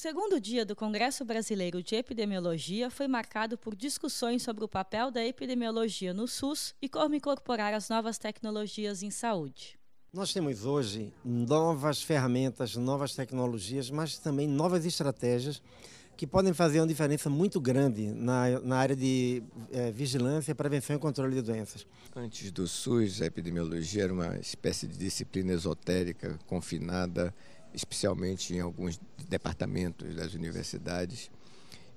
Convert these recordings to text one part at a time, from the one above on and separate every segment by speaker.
Speaker 1: segundo dia do Congresso Brasileiro de Epidemiologia foi marcado por discussões sobre o papel da epidemiologia no SUS e como incorporar as novas tecnologias em saúde.
Speaker 2: Nós temos hoje novas ferramentas, novas tecnologias, mas também novas estratégias que podem fazer uma diferença muito grande na, na área de eh, vigilância, prevenção e controle de doenças. Antes
Speaker 3: do SUS, a epidemiologia era uma espécie de disciplina esotérica, confinada especialmente em alguns departamentos das universidades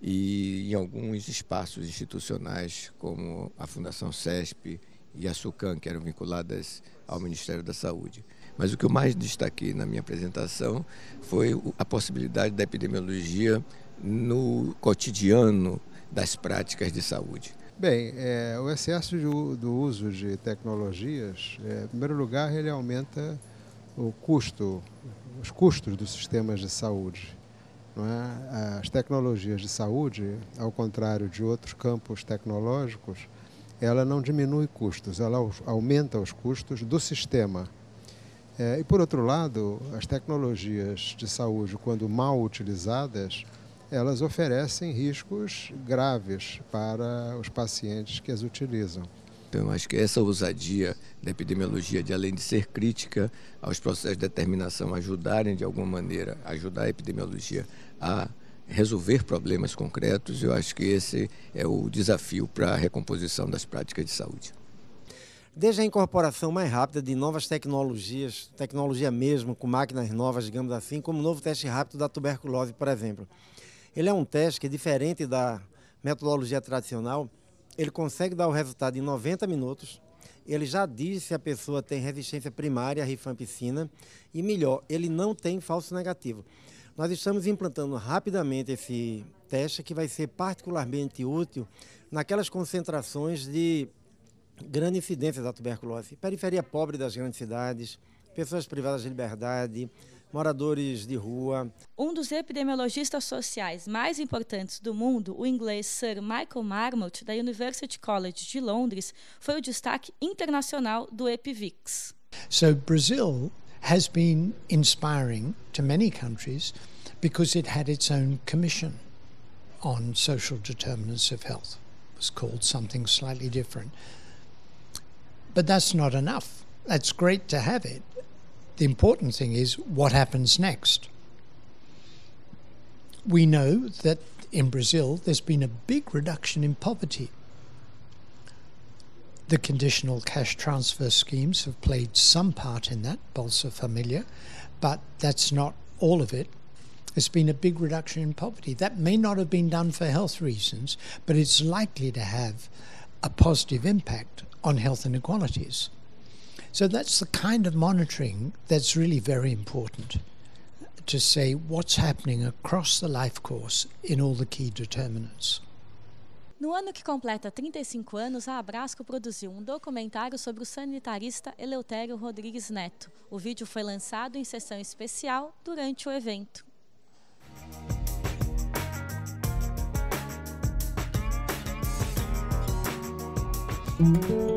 Speaker 3: e em alguns espaços institucionais, como a Fundação CESP e a SUCAM, que eram vinculadas ao Ministério da Saúde. Mas o que eu mais destaquei na minha apresentação foi a possibilidade da epidemiologia no cotidiano das práticas de saúde.
Speaker 4: Bem, é, o excesso de, do uso de tecnologias, é, em primeiro lugar, ele aumenta o custo, os custos dos sistemas de saúde. É? As tecnologias de saúde, ao contrário de outros campos tecnológicos, ela não diminui custos, ela aumenta os custos do sistema. É, e por outro lado, as tecnologias de saúde, quando mal utilizadas, elas oferecem riscos graves para os pacientes que as utilizam.
Speaker 3: Então, acho que essa ousadia da epidemiologia, de além de ser crítica aos processos de determinação, ajudarem de alguma maneira, ajudar a epidemiologia a resolver problemas concretos, eu acho que esse é o desafio para a recomposição das práticas de saúde.
Speaker 2: Desde a incorporação mais rápida de novas tecnologias, tecnologia mesmo, com máquinas novas, digamos assim, como o novo teste rápido da tuberculose, por exemplo. Ele é um teste que é diferente da metodologia tradicional, ele consegue dar o resultado em 90 minutos. Ele já diz se a pessoa tem resistência primária à rifampicina e melhor, ele não tem falso negativo. Nós estamos implantando rapidamente esse teste que vai ser particularmente útil naquelas concentrações de grande incidência da tuberculose, periferia pobre das grandes cidades, pessoas privadas de liberdade, moradores de rua.
Speaker 1: Um dos epidemiologistas sociais mais importantes do mundo, o inglês Sir Michael Marmot, da University College de Londres, foi o destaque internacional do EpiVix.
Speaker 5: So Brazil has been inspiring to many countries because it had its own commission on social determinants of health. It was called something slightly different. But that's not enough. That's great to have it. The important thing is what happens next. We know that in Brazil there's been a big reduction in poverty. The conditional cash transfer schemes have played some part in that, Bolsa Familia, but that's not all of it. There's been a big reduction in poverty. That may not have been done for health reasons, but it's likely to have a positive impact on health inequalities. So that's the kind of monitoring that's really very important to say what's happening across the life course in all the key determinants.
Speaker 1: No ano que completa 35 anos, a Abrasco produziu um documentário sobre o sanitarista Eleutério Rodrigues Neto. O vídeo foi lançado em sessão especial durante o evento. Música